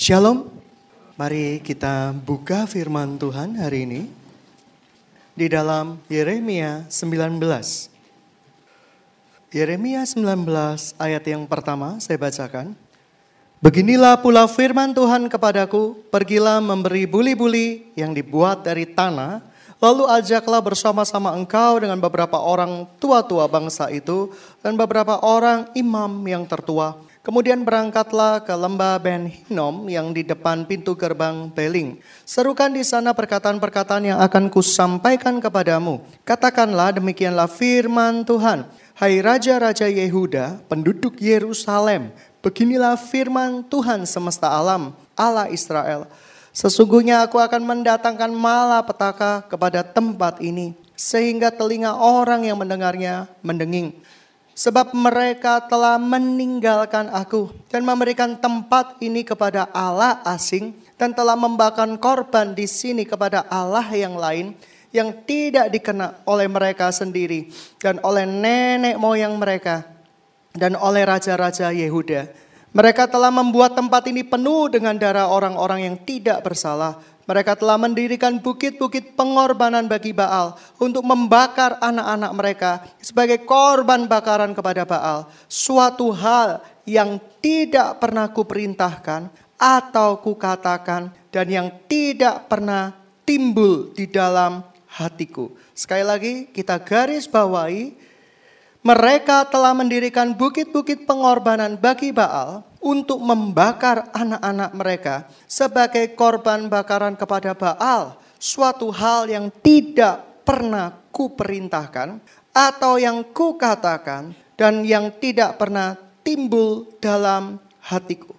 Shalom. Mari kita buka firman Tuhan hari ini di dalam Yeremia 19. Yeremia 19 ayat yang pertama saya bacakan. Beginilah pula firman Tuhan kepadaku, pergilah memberi buli-buli yang dibuat dari tanah, lalu ajaklah bersama-sama engkau dengan beberapa orang tua-tua bangsa itu dan beberapa orang imam yang tertua Kemudian berangkatlah ke lembah Ben Hinom yang di depan pintu gerbang Beling. Serukan di sana perkataan-perkataan yang akan kusampaikan kepadamu. Katakanlah demikianlah firman Tuhan. Hai Raja-Raja Yehuda, penduduk Yerusalem, beginilah firman Tuhan semesta alam, Allah Israel. Sesungguhnya aku akan mendatangkan malapetaka kepada tempat ini, sehingga telinga orang yang mendengarnya mendenging sebab mereka telah meninggalkan aku dan memberikan tempat ini kepada Allah asing dan telah membakar korban di sini kepada Allah yang lain yang tidak dikenal oleh mereka sendiri dan oleh nenek moyang mereka dan oleh raja-raja Yehuda. Mereka telah membuat tempat ini penuh dengan darah orang-orang yang tidak bersalah mereka telah mendirikan bukit-bukit pengorbanan bagi Baal untuk membakar anak-anak mereka sebagai korban bakaran kepada Baal. Suatu hal yang tidak pernah kuperintahkan atau kukatakan dan yang tidak pernah timbul di dalam hatiku. Sekali lagi kita garis bawahi mereka telah mendirikan bukit-bukit pengorbanan bagi Baal untuk membakar anak-anak mereka sebagai korban bakaran kepada Baal, suatu hal yang tidak pernah kuperintahkan atau yang kukatakan dan yang tidak pernah timbul dalam hatiku.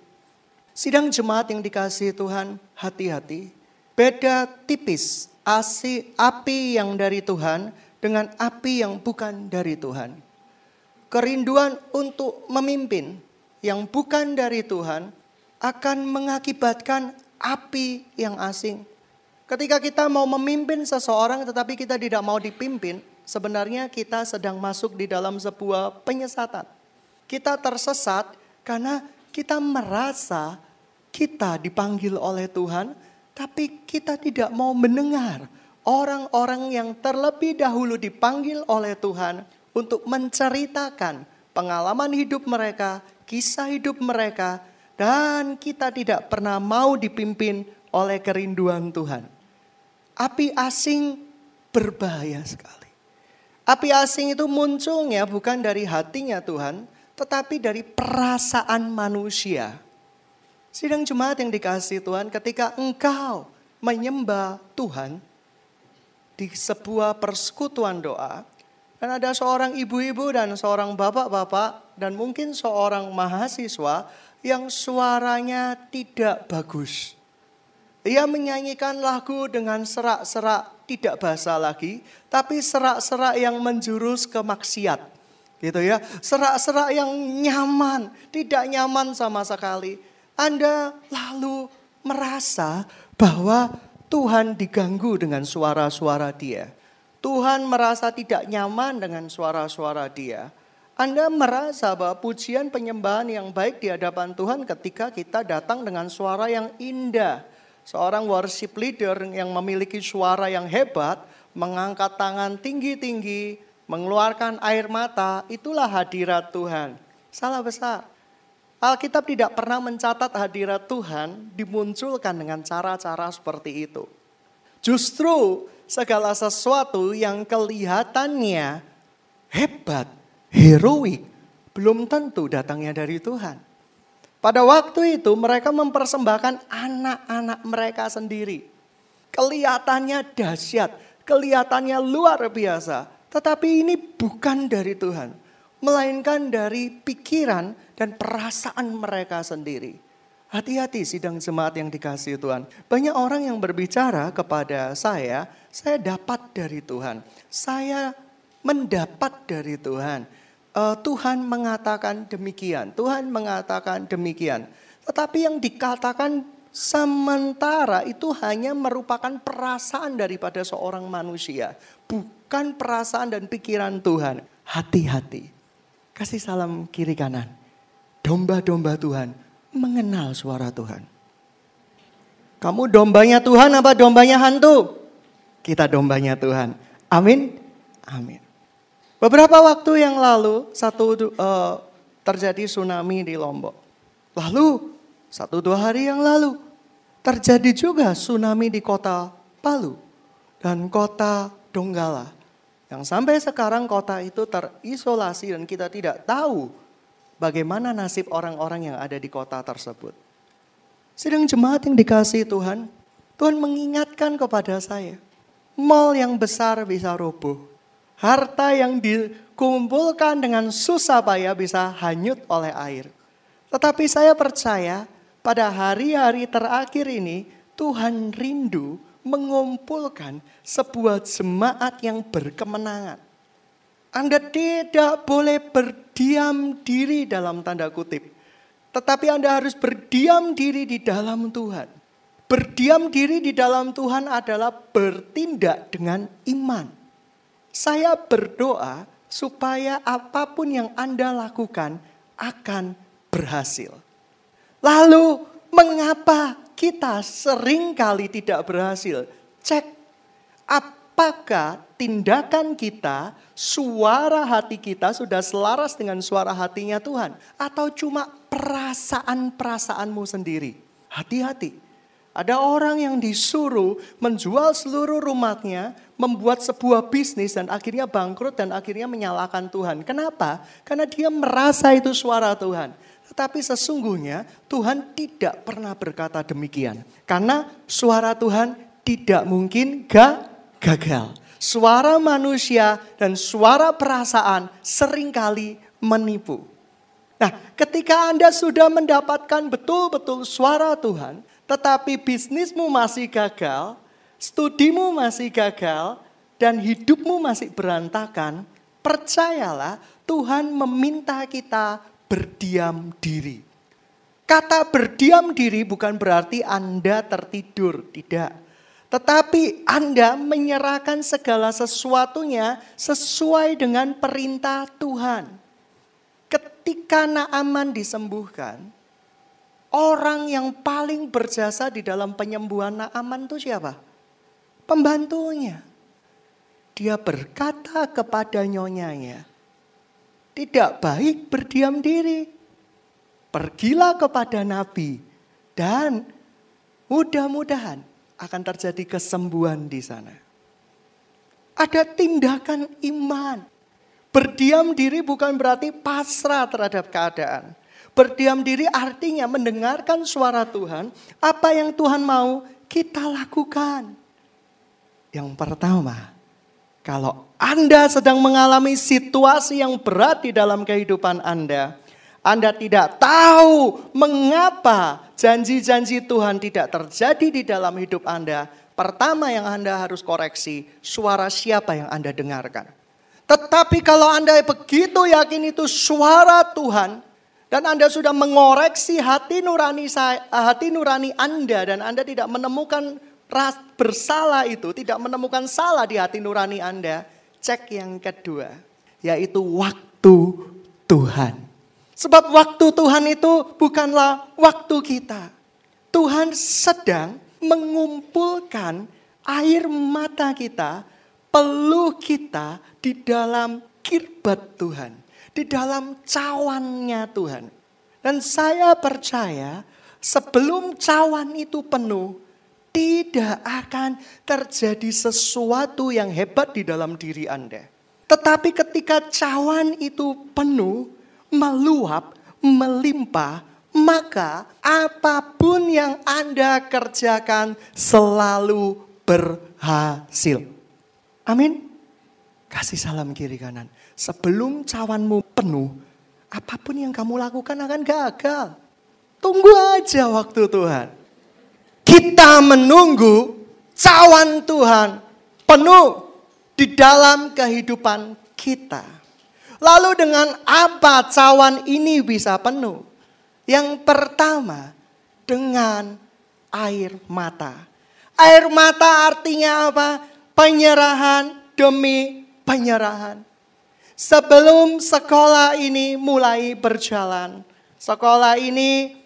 Sidang jemaat yang dikasih Tuhan, hati-hati. Beda tipis asi api yang dari Tuhan dengan api yang bukan dari Tuhan. Kerinduan untuk memimpin yang bukan dari Tuhan akan mengakibatkan api yang asing. Ketika kita mau memimpin seseorang tetapi kita tidak mau dipimpin, sebenarnya kita sedang masuk di dalam sebuah penyesatan. Kita tersesat karena kita merasa kita dipanggil oleh Tuhan, tapi kita tidak mau mendengar orang-orang yang terlebih dahulu dipanggil oleh Tuhan untuk menceritakan pengalaman hidup mereka kisah hidup mereka dan kita tidak pernah mau dipimpin oleh kerinduan Tuhan. Api asing berbahaya sekali. Api asing itu munculnya bukan dari hatinya Tuhan, tetapi dari perasaan manusia. Sidang jemaat yang dikasih Tuhan, ketika engkau menyembah Tuhan di sebuah persekutuan doa, dan ada seorang ibu-ibu dan seorang bapak-bapak dan mungkin seorang mahasiswa yang suaranya tidak bagus. Ia menyanyikan lagu dengan serak-serak tidak basah lagi, tapi serak-serak yang menjurus ke maksiat. Gitu ya, serak-serak yang nyaman, tidak nyaman sama sekali. Anda lalu merasa bahwa Tuhan diganggu dengan suara-suara dia. Tuhan merasa tidak nyaman dengan suara-suara dia. Anda merasa bahwa pujian penyembahan yang baik di hadapan Tuhan ketika kita datang dengan suara yang indah. Seorang worship leader yang memiliki suara yang hebat, mengangkat tangan tinggi-tinggi, mengeluarkan air mata, itulah hadirat Tuhan. Salah besar. Alkitab tidak pernah mencatat hadirat Tuhan dimunculkan dengan cara-cara seperti itu. Justru segala sesuatu yang kelihatannya hebat, heroik, belum tentu datangnya dari Tuhan. Pada waktu itu mereka mempersembahkan anak-anak mereka sendiri. Kelihatannya dahsyat, kelihatannya luar biasa, tetapi ini bukan dari Tuhan, melainkan dari pikiran dan perasaan mereka sendiri. Hati-hati sidang jemaat yang dikasih Tuhan. Banyak orang yang berbicara kepada saya, saya dapat dari Tuhan. Saya mendapat dari Tuhan. Eh, Tuhan mengatakan demikian, Tuhan mengatakan demikian. Tetapi yang dikatakan sementara itu hanya merupakan perasaan daripada seorang manusia. Bukan perasaan dan pikiran Tuhan. Hati-hati. Kasih salam kiri kanan. Domba-domba Tuhan mengenal suara Tuhan. Kamu dombanya Tuhan apa dombanya hantu? Kita dombanya Tuhan. Amin. Amin. Beberapa waktu yang lalu satu uh, terjadi tsunami di Lombok. Lalu satu dua hari yang lalu terjadi juga tsunami di kota Palu dan kota Donggala. Yang sampai sekarang kota itu terisolasi dan kita tidak tahu bagaimana nasib orang-orang yang ada di kota tersebut. Sedang jemaat yang dikasih Tuhan, Tuhan mengingatkan kepada saya, mal yang besar bisa roboh. Harta yang dikumpulkan dengan susah payah bisa hanyut oleh air. Tetapi saya percaya pada hari-hari terakhir ini Tuhan rindu mengumpulkan sebuah jemaat yang berkemenangan. Anda tidak boleh ber berdiam diri dalam tanda kutip. Tetapi Anda harus berdiam diri di dalam Tuhan. Berdiam diri di dalam Tuhan adalah bertindak dengan iman. Saya berdoa supaya apapun yang Anda lakukan akan berhasil. Lalu mengapa kita seringkali tidak berhasil? Cek apakah tindakan kita, suara hati kita sudah selaras dengan suara hatinya Tuhan. Atau cuma perasaan-perasaanmu sendiri. Hati-hati. Ada orang yang disuruh menjual seluruh rumahnya, membuat sebuah bisnis dan akhirnya bangkrut dan akhirnya menyalahkan Tuhan. Kenapa? Karena dia merasa itu suara Tuhan. Tetapi sesungguhnya Tuhan tidak pernah berkata demikian. Karena suara Tuhan tidak mungkin gak gagal suara manusia dan suara perasaan seringkali menipu. Nah, ketika Anda sudah mendapatkan betul-betul suara Tuhan, tetapi bisnismu masih gagal, studimu masih gagal, dan hidupmu masih berantakan, percayalah Tuhan meminta kita berdiam diri. Kata berdiam diri bukan berarti Anda tertidur, tidak tetapi Anda menyerahkan segala sesuatunya sesuai dengan perintah Tuhan. Ketika Naaman disembuhkan, orang yang paling berjasa di dalam penyembuhan Naaman itu siapa? Pembantunya. Dia berkata kepada nyonyanya, tidak baik berdiam diri. Pergilah kepada Nabi dan mudah-mudahan akan terjadi kesembuhan di sana. Ada tindakan iman. Berdiam diri bukan berarti pasrah terhadap keadaan. Berdiam diri artinya mendengarkan suara Tuhan, apa yang Tuhan mau kita lakukan. Yang pertama, kalau Anda sedang mengalami situasi yang berat di dalam kehidupan Anda, anda tidak tahu mengapa janji-janji Tuhan tidak terjadi di dalam hidup Anda. Pertama yang Anda harus koreksi, suara siapa yang Anda dengarkan. Tetapi kalau Anda begitu yakin itu suara Tuhan dan Anda sudah mengoreksi hati nurani saya, eh, hati nurani Anda dan Anda tidak menemukan ras bersalah itu, tidak menemukan salah di hati nurani Anda, cek yang kedua, yaitu waktu Tuhan. Sebab waktu Tuhan itu bukanlah waktu kita. Tuhan sedang mengumpulkan air mata kita, peluh kita di dalam kirbat Tuhan, di dalam cawannya Tuhan. Dan saya percaya sebelum cawan itu penuh, tidak akan terjadi sesuatu yang hebat di dalam diri Anda. Tetapi ketika cawan itu penuh, meluap, melimpah, maka apapun yang Anda kerjakan selalu berhasil. Amin. Kasih salam kiri kanan. Sebelum cawanmu penuh, apapun yang kamu lakukan akan gagal. Tunggu aja waktu Tuhan. Kita menunggu cawan Tuhan penuh di dalam kehidupan kita. Lalu dengan apa cawan ini bisa penuh? Yang pertama, dengan air mata. Air mata artinya apa? Penyerahan demi penyerahan. Sebelum sekolah ini mulai berjalan, sekolah ini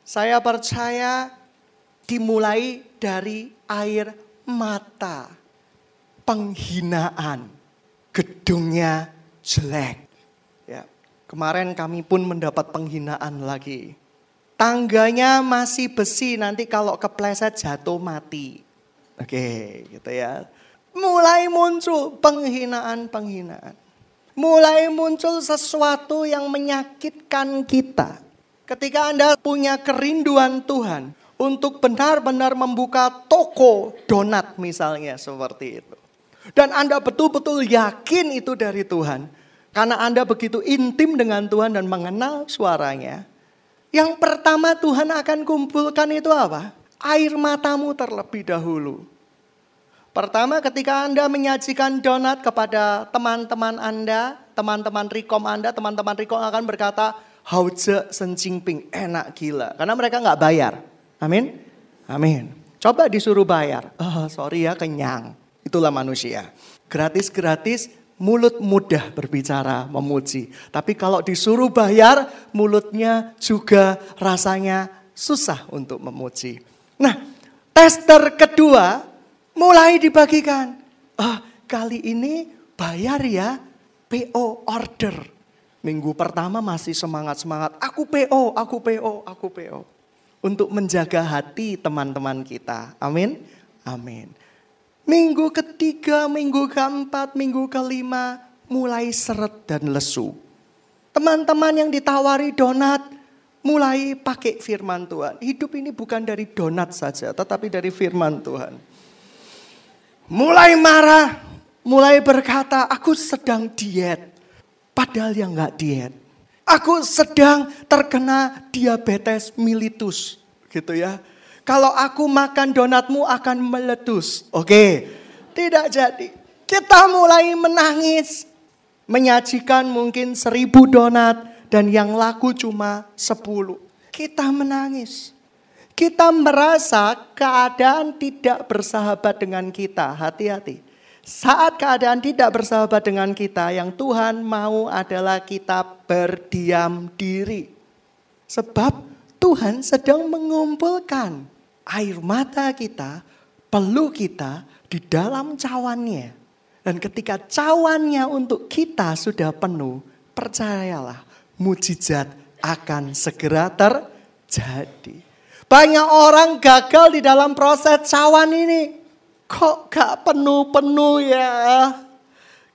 saya percaya dimulai dari air mata. Penghinaan gedungnya jelek. Ya. Kemarin kami pun mendapat penghinaan lagi. Tangganya masih besi, nanti kalau kepleset jatuh mati. Oke, gitu ya. Mulai muncul penghinaan-penghinaan. Mulai muncul sesuatu yang menyakitkan kita. Ketika Anda punya kerinduan Tuhan untuk benar-benar membuka toko donat misalnya seperti itu. Dan Anda betul-betul yakin itu dari Tuhan karena Anda begitu intim dengan Tuhan dan mengenal suaranya. Yang pertama Tuhan akan kumpulkan itu apa? Air matamu terlebih dahulu. Pertama ketika Anda menyajikan donat kepada teman-teman Anda, teman-teman rekom Anda, teman-teman rekom akan berkata, Hauze sencingping, enak gila. Karena mereka nggak bayar. Amin? Amin. Coba disuruh bayar. Oh, sorry ya, kenyang. Itulah manusia. Gratis-gratis mulut mudah berbicara memuji. Tapi kalau disuruh bayar, mulutnya juga rasanya susah untuk memuji. Nah, tester kedua mulai dibagikan. Oh, kali ini bayar ya PO order. Minggu pertama masih semangat-semangat. Aku PO, aku PO, aku PO. Untuk menjaga hati teman-teman kita. Amin. Amin. Minggu ketiga, minggu keempat, minggu kelima mulai seret dan lesu. Teman-teman yang ditawari donat mulai pakai firman Tuhan. Hidup ini bukan dari donat saja, tetapi dari firman Tuhan. Mulai marah, mulai berkata, aku sedang diet. Padahal yang nggak diet. Aku sedang terkena diabetes militus. gitu ya. Kalau aku makan donatmu akan meletus. Oke, tidak jadi. Kita mulai menangis. Menyajikan mungkin seribu donat dan yang laku cuma sepuluh. Kita menangis. Kita merasa keadaan tidak bersahabat dengan kita. Hati-hati. Saat keadaan tidak bersahabat dengan kita, yang Tuhan mau adalah kita berdiam diri. Sebab Tuhan sedang mengumpulkan air mata kita, peluh kita di dalam cawannya. Dan ketika cawannya untuk kita sudah penuh, percayalah mujizat akan segera terjadi. Banyak orang gagal di dalam proses cawan ini. Kok gak penuh-penuh ya?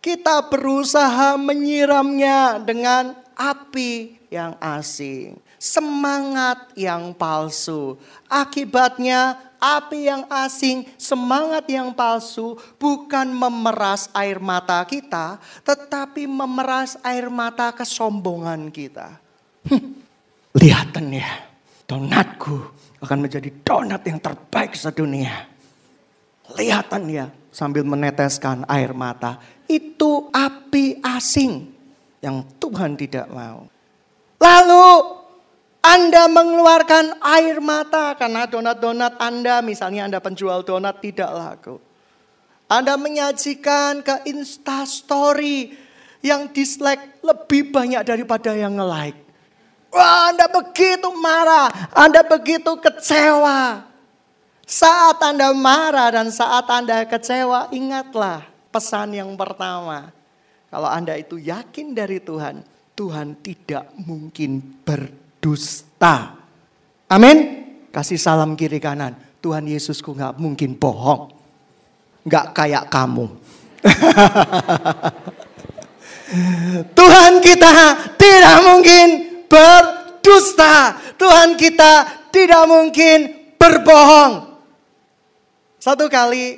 Kita berusaha menyiramnya dengan api yang asing semangat yang palsu. Akibatnya api yang asing, semangat yang palsu bukan memeras air mata kita, tetapi memeras air mata kesombongan kita. lihatan ya, donatku akan menjadi donat yang terbaik sedunia. Lihatan ya, sambil meneteskan air mata. Itu api asing yang Tuhan tidak mau. Lalu anda mengeluarkan air mata karena donat-donat Anda, misalnya Anda penjual donat tidak laku. Anda menyajikan ke instastory yang dislike lebih banyak daripada yang nge-like. Wah, Anda begitu marah, Anda begitu kecewa. Saat Anda marah dan saat Anda kecewa, ingatlah pesan yang pertama. Kalau Anda itu yakin dari Tuhan, Tuhan tidak mungkin berdiri dusta. Amin. Kasih salam kiri kanan. Tuhan Yesusku nggak mungkin bohong. Nggak kayak kamu. Tuhan kita tidak mungkin berdusta. Tuhan kita tidak mungkin berbohong. Satu kali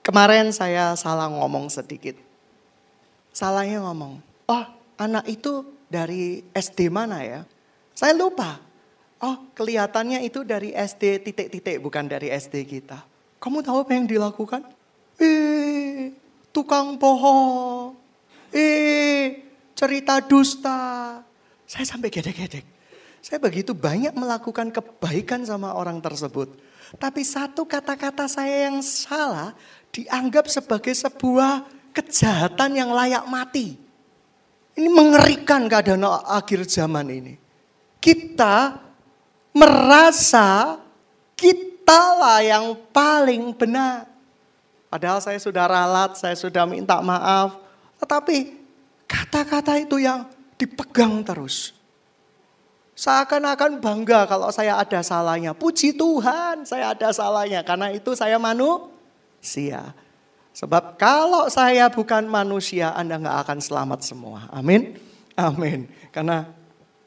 kemarin saya salah ngomong sedikit. Salahnya ngomong, oh anak itu dari SD mana ya? Saya lupa. Oh, kelihatannya itu dari SD titik-titik, bukan dari SD kita. Kamu tahu apa yang dilakukan? Eh, tukang bohong. Eh, cerita dusta. Saya sampai gedek-gedek. Saya begitu banyak melakukan kebaikan sama orang tersebut. Tapi satu kata-kata saya yang salah dianggap sebagai sebuah kejahatan yang layak mati. Ini mengerikan keadaan akhir zaman ini kita merasa kita lah yang paling benar. Padahal saya sudah ralat, saya sudah minta maaf. Tetapi kata-kata itu yang dipegang terus. Seakan-akan bangga kalau saya ada salahnya. Puji Tuhan saya ada salahnya. Karena itu saya manusia. Sebab kalau saya bukan manusia Anda nggak akan selamat semua. Amin. Amin. Karena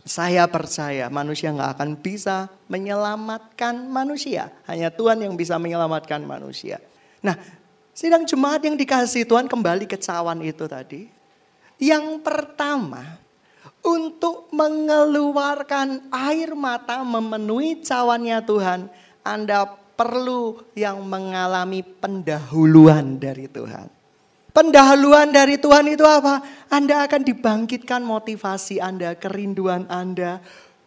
saya percaya manusia nggak akan bisa menyelamatkan manusia. Hanya Tuhan yang bisa menyelamatkan manusia. Nah, sidang jemaat yang dikasih Tuhan kembali ke cawan itu tadi. Yang pertama, untuk mengeluarkan air mata memenuhi cawannya Tuhan, Anda perlu yang mengalami pendahuluan dari Tuhan. Pendahuluan dari Tuhan itu apa? Anda akan dibangkitkan motivasi Anda, kerinduan Anda.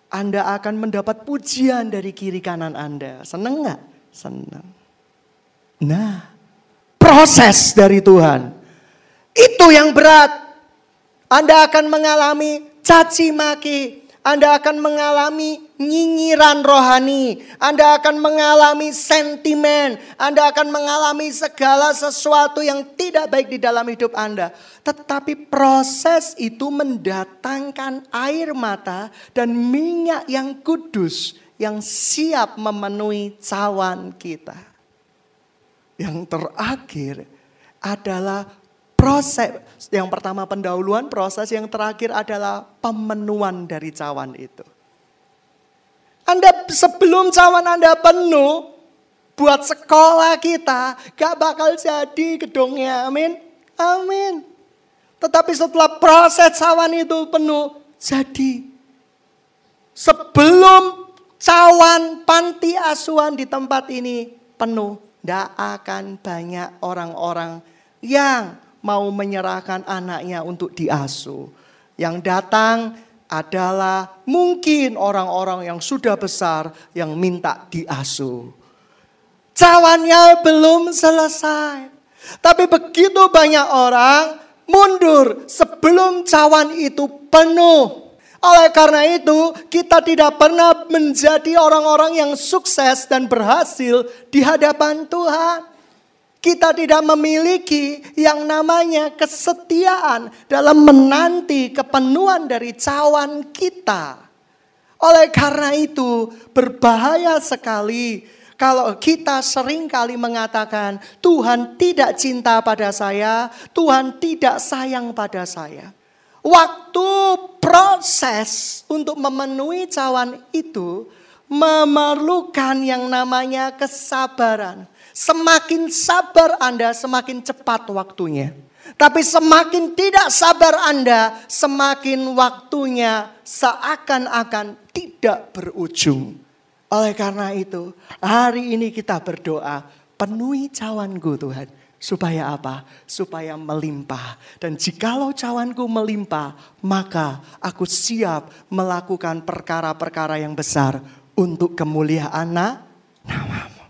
Anda akan mendapat pujian dari kiri kanan Anda. Seneng gak? Seneng. Nah, proses dari Tuhan. Itu yang berat. Anda akan mengalami caci maki, anda akan mengalami nyinyiran rohani, Anda akan mengalami sentimen, Anda akan mengalami segala sesuatu yang tidak baik di dalam hidup Anda. Tetapi proses itu mendatangkan air mata dan minyak yang kudus yang siap memenuhi cawan kita. Yang terakhir adalah proses yang pertama pendahuluan, proses yang terakhir adalah pemenuhan dari cawan itu. Anda sebelum cawan Anda penuh, buat sekolah kita gak bakal jadi gedungnya, amin. Amin. Tetapi setelah proses cawan itu penuh, jadi. Sebelum cawan panti asuhan di tempat ini penuh, tidak akan banyak orang-orang yang mau menyerahkan anaknya untuk diasuh. Yang datang adalah mungkin orang-orang yang sudah besar yang minta diasuh. Cawannya belum selesai. Tapi begitu banyak orang mundur sebelum cawan itu penuh. Oleh karena itu, kita tidak pernah menjadi orang-orang yang sukses dan berhasil di hadapan Tuhan. Kita tidak memiliki yang namanya kesetiaan dalam menanti kepenuhan dari cawan kita. Oleh karena itu, berbahaya sekali kalau kita sering kali mengatakan, Tuhan tidak cinta pada saya, Tuhan tidak sayang pada saya. Waktu proses untuk memenuhi cawan itu memerlukan yang namanya kesabaran. Semakin sabar Anda, semakin cepat waktunya. Tapi semakin tidak sabar Anda, semakin waktunya seakan-akan tidak berujung. Oleh karena itu, hari ini kita berdoa, penuhi cawanku Tuhan. Supaya apa? Supaya melimpah. Dan jikalau cawanku melimpah, maka aku siap melakukan perkara-perkara yang besar untuk kemuliaan namamu.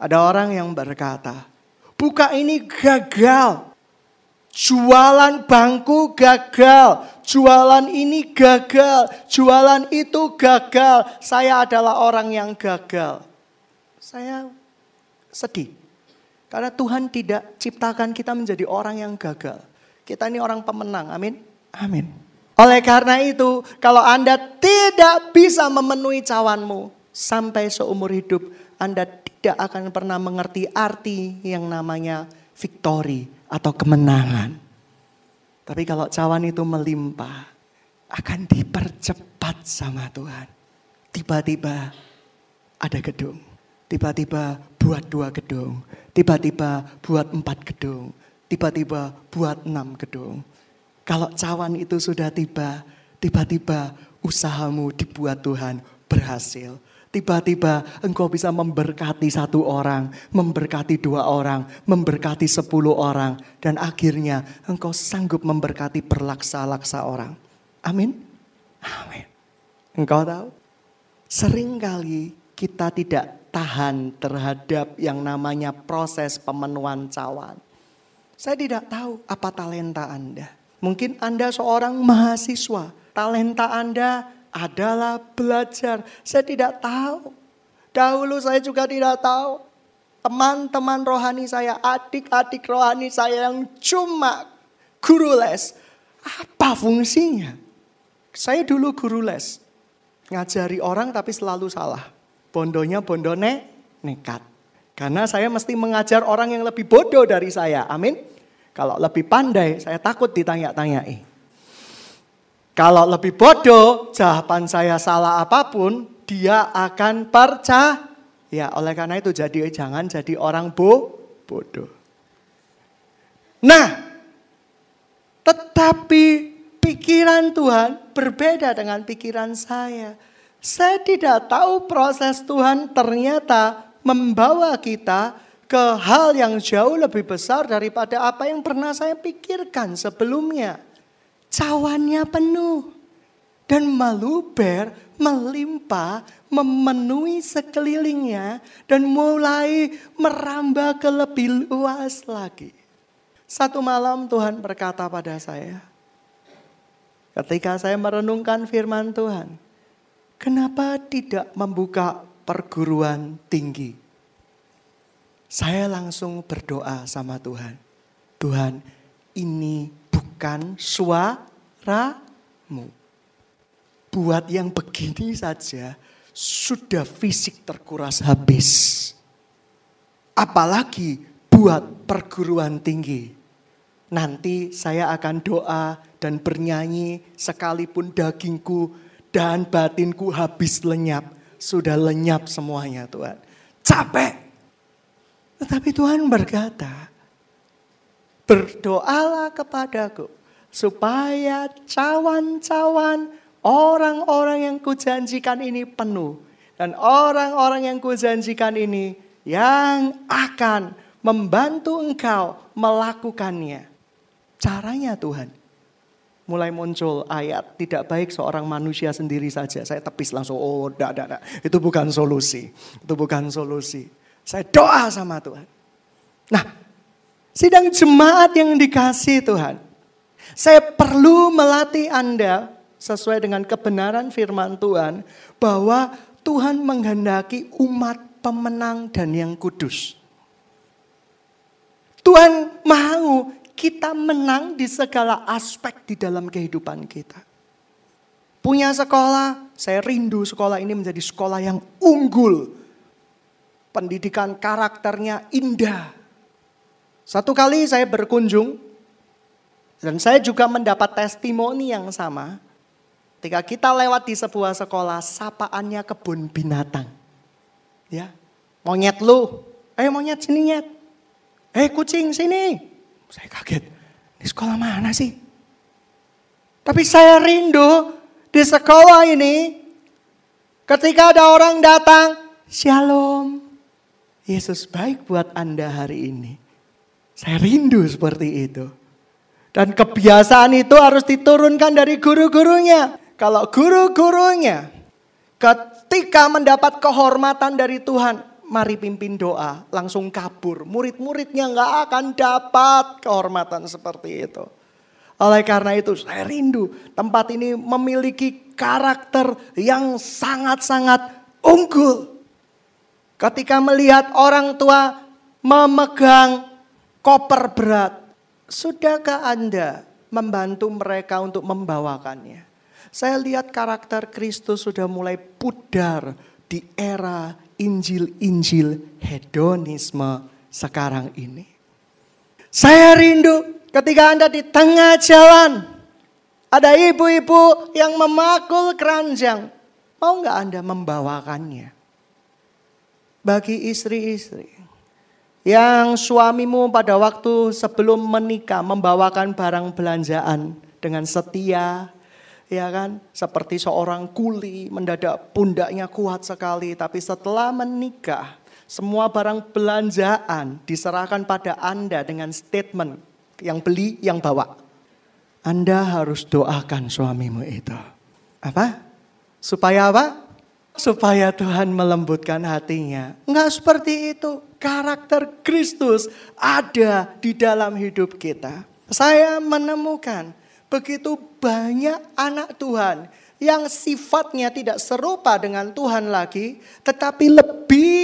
Ada orang yang berkata, buka ini gagal. Jualan bangku gagal, jualan ini gagal, jualan itu gagal. Saya adalah orang yang gagal. Saya sedih. Karena Tuhan tidak ciptakan kita menjadi orang yang gagal. Kita ini orang pemenang. Amin. Amin. Oleh karena itu, kalau Anda tidak bisa memenuhi cawanmu sampai seumur hidup, Anda tidak akan pernah mengerti arti yang namanya victory atau kemenangan. Tapi kalau cawan itu melimpah, akan dipercepat sama Tuhan. Tiba-tiba ada gedung, tiba-tiba buat dua gedung, tiba-tiba buat empat gedung, tiba-tiba buat enam gedung kalau cawan itu sudah tiba, tiba-tiba usahamu dibuat Tuhan berhasil. Tiba-tiba engkau bisa memberkati satu orang, memberkati dua orang, memberkati sepuluh orang. Dan akhirnya engkau sanggup memberkati berlaksa-laksa orang. Amin. Amin. Engkau tahu? Seringkali kita tidak tahan terhadap yang namanya proses pemenuhan cawan. Saya tidak tahu apa talenta Anda. Mungkin Anda seorang mahasiswa, talenta Anda adalah belajar. Saya tidak tahu. Dahulu saya juga tidak tahu. Teman-teman rohani saya, adik-adik rohani saya yang cuma guru les. Apa fungsinya? Saya dulu guru les. Ngajari orang tapi selalu salah. Bondonya bondone nekat. Karena saya mesti mengajar orang yang lebih bodoh dari saya. Amin. Kalau lebih pandai, saya takut ditanya-tanyai. Kalau lebih bodoh, jawaban saya salah apapun, dia akan percaya. Ya, oleh karena itu jadi jangan jadi orang bo bodoh. Nah, tetapi pikiran Tuhan berbeda dengan pikiran saya. Saya tidak tahu proses Tuhan ternyata membawa kita ke hal yang jauh lebih besar daripada apa yang pernah saya pikirkan sebelumnya. Cawannya penuh. Dan meluber, melimpah, memenuhi sekelilingnya dan mulai merambah ke lebih luas lagi. Satu malam Tuhan berkata pada saya, ketika saya merenungkan firman Tuhan, kenapa tidak membuka perguruan tinggi? Saya langsung berdoa sama Tuhan. Tuhan, ini bukan suaramu. Buat yang begini saja sudah fisik terkuras habis. Apalagi buat perguruan tinggi. Nanti saya akan doa dan bernyanyi sekalipun dagingku dan batinku habis lenyap. Sudah lenyap semuanya Tuhan. Capek. Tetapi Tuhan berkata, berdoalah kepadaku supaya cawan-cawan orang-orang yang kujanjikan ini penuh. Dan orang-orang yang kujanjikan ini yang akan membantu engkau melakukannya. Caranya Tuhan. Mulai muncul ayat tidak baik seorang manusia sendiri saja. Saya tepis langsung, oh tidak, tidak, Itu bukan solusi. Itu bukan solusi. Saya doa sama Tuhan. Nah, sidang jemaat yang dikasih Tuhan. Saya perlu melatih Anda sesuai dengan kebenaran firman Tuhan bahwa Tuhan menghendaki umat pemenang dan yang kudus. Tuhan mau kita menang di segala aspek di dalam kehidupan kita. Punya sekolah, saya rindu sekolah ini menjadi sekolah yang unggul, pendidikan karakternya indah. Satu kali saya berkunjung dan saya juga mendapat testimoni yang sama. Ketika kita lewat di sebuah sekolah, sapaannya kebun binatang. Ya, monyet lu, eh monyet sini nyet. Eh kucing sini. Saya kaget, di sekolah mana sih? Tapi saya rindu di sekolah ini ketika ada orang datang, shalom. Yesus baik buat Anda hari ini. Saya rindu seperti itu. Dan kebiasaan itu harus diturunkan dari guru-gurunya. Kalau guru-gurunya ketika mendapat kehormatan dari Tuhan, mari pimpin doa, langsung kabur. Murid-muridnya nggak akan dapat kehormatan seperti itu. Oleh karena itu saya rindu tempat ini memiliki karakter yang sangat-sangat unggul. Ketika melihat orang tua memegang koper berat, sudahkah Anda membantu mereka untuk membawakannya? Saya lihat karakter Kristus sudah mulai pudar di era Injil-Injil hedonisme sekarang ini. Saya rindu ketika Anda di tengah jalan, ada ibu-ibu yang memakul keranjang. Mau nggak Anda membawakannya? bagi istri-istri. Yang suamimu pada waktu sebelum menikah membawakan barang belanjaan dengan setia, ya kan? Seperti seorang kuli mendadak pundaknya kuat sekali, tapi setelah menikah semua barang belanjaan diserahkan pada Anda dengan statement yang beli, yang bawa. Anda harus doakan suamimu itu. Apa? Supaya apa? supaya Tuhan melembutkan hatinya. Enggak seperti itu. Karakter Kristus ada di dalam hidup kita. Saya menemukan begitu banyak anak Tuhan yang sifatnya tidak serupa dengan Tuhan lagi, tetapi lebih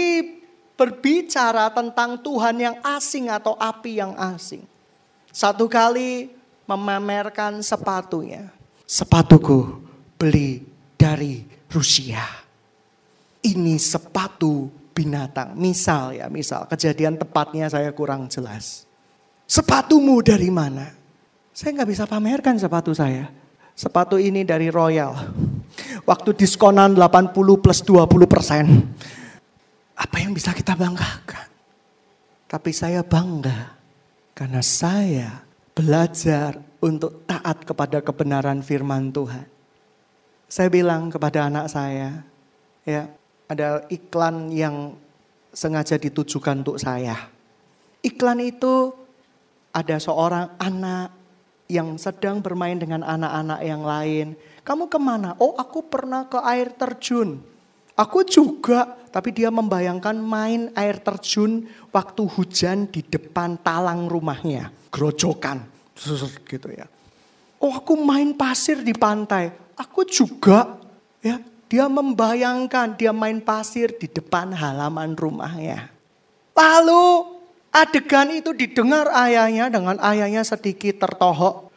berbicara tentang Tuhan yang asing atau api yang asing. Satu kali memamerkan sepatunya. Sepatuku beli dari Rusia ini sepatu binatang. Misal ya, misal kejadian tepatnya saya kurang jelas. Sepatumu dari mana? Saya nggak bisa pamerkan sepatu saya. Sepatu ini dari Royal. Waktu diskonan 80 plus 20 persen. Apa yang bisa kita banggakan? Tapi saya bangga karena saya belajar untuk taat kepada kebenaran firman Tuhan. Saya bilang kepada anak saya, ya, ada iklan yang sengaja ditujukan untuk saya. Iklan itu ada seorang anak yang sedang bermain dengan anak-anak yang lain. Kamu kemana? Oh aku pernah ke air terjun. Aku juga, tapi dia membayangkan main air terjun waktu hujan di depan talang rumahnya. Grojokan, gitu ya. Oh aku main pasir di pantai. Aku juga, ya dia membayangkan dia main pasir di depan halaman rumahnya. Lalu adegan itu didengar ayahnya dengan ayahnya sedikit tertohok.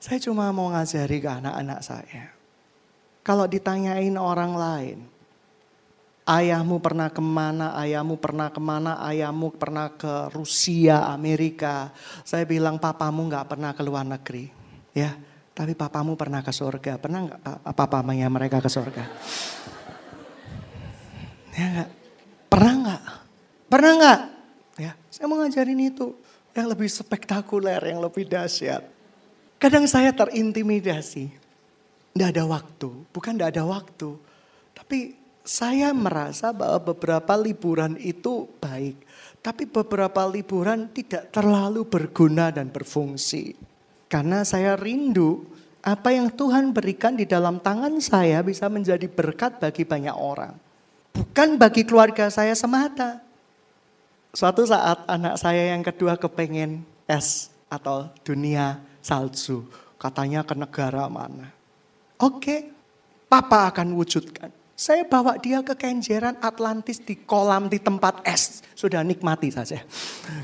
Saya cuma mau ngajari ke anak-anak saya. Kalau ditanyain orang lain, ayahmu pernah kemana, ayahmu pernah kemana, ayahmu pernah ke Rusia, Amerika. Saya bilang papamu nggak pernah ke luar negeri. Ya, tapi papamu pernah ke surga. Pernah nggak papamanya mereka ke surga? Ya gak? Pernah nggak? Pernah nggak? Ya, saya mau ngajarin itu yang lebih spektakuler, yang lebih dahsyat. Kadang saya terintimidasi. Tidak ada waktu, bukan tidak ada waktu. Tapi saya merasa bahwa beberapa liburan itu baik. Tapi beberapa liburan tidak terlalu berguna dan berfungsi. Karena saya rindu apa yang Tuhan berikan di dalam tangan saya bisa menjadi berkat bagi banyak orang. Bukan bagi keluarga saya semata. Suatu saat anak saya yang kedua kepengen es atau dunia salju. Katanya ke negara mana. Oke, okay, papa akan wujudkan. Saya bawa dia ke kenjeran Atlantis di kolam di tempat es. Sudah nikmati saja.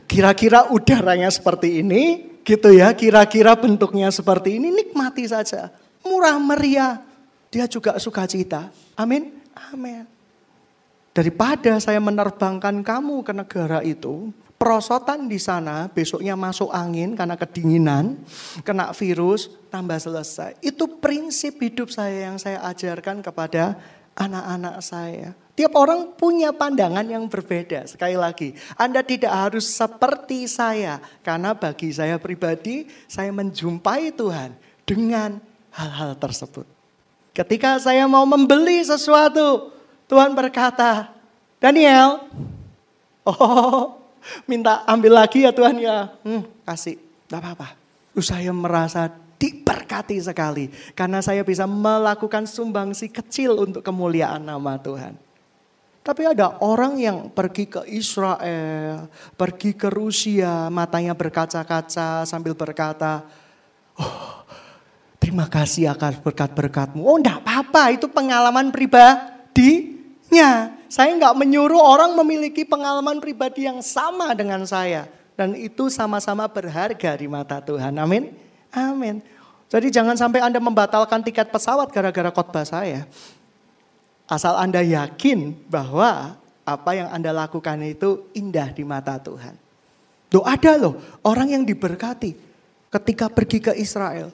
Kira-kira udaranya seperti ini, gitu ya. Kira-kira bentuknya seperti ini, nikmati saja. Murah meriah. Dia juga suka cita. Amin. Amin. Daripada saya menerbangkan kamu ke negara itu, perosotan di sana, besoknya masuk angin karena kedinginan, kena virus, tambah selesai. Itu prinsip hidup saya yang saya ajarkan kepada anak-anak saya. Tiap orang punya pandangan yang berbeda. Sekali lagi, Anda tidak harus seperti saya, karena bagi saya pribadi, saya menjumpai Tuhan dengan hal-hal tersebut. Ketika saya mau membeli sesuatu, Tuhan berkata, "Daniel, oh, minta ambil lagi ya Tuhan ya." Hmm, kasih. tidak apa-apa. Saya merasa diberkati sekali. Karena saya bisa melakukan sumbangsi kecil untuk kemuliaan nama Tuhan. Tapi ada orang yang pergi ke Israel, pergi ke Rusia, matanya berkaca-kaca sambil berkata, oh, terima kasih akan berkat-berkatmu. Oh enggak apa-apa, itu pengalaman pribadinya. Saya enggak menyuruh orang memiliki pengalaman pribadi yang sama dengan saya. Dan itu sama-sama berharga di mata Tuhan, amin. Amin. Jadi jangan sampai Anda membatalkan tiket pesawat gara-gara khotbah saya. Asal Anda yakin bahwa apa yang Anda lakukan itu indah di mata Tuhan. Tuh ada loh orang yang diberkati ketika pergi ke Israel.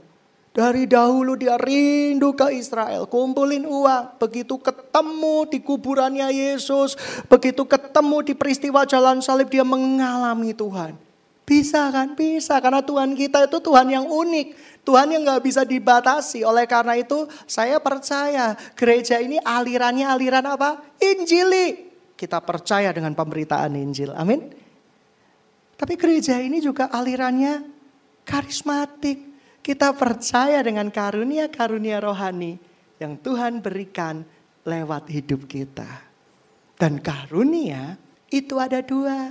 Dari dahulu dia rindu ke Israel, kumpulin uang. Begitu ketemu di kuburannya Yesus, begitu ketemu di peristiwa jalan salib dia mengalami Tuhan. Bisa kan? Bisa. Karena Tuhan kita itu Tuhan yang unik. Tuhan yang gak bisa dibatasi. Oleh karena itu saya percaya gereja ini alirannya aliran apa? Injili. Kita percaya dengan pemberitaan Injil. Amin. Tapi gereja ini juga alirannya karismatik. Kita percaya dengan karunia-karunia rohani yang Tuhan berikan lewat hidup kita. Dan karunia itu ada dua,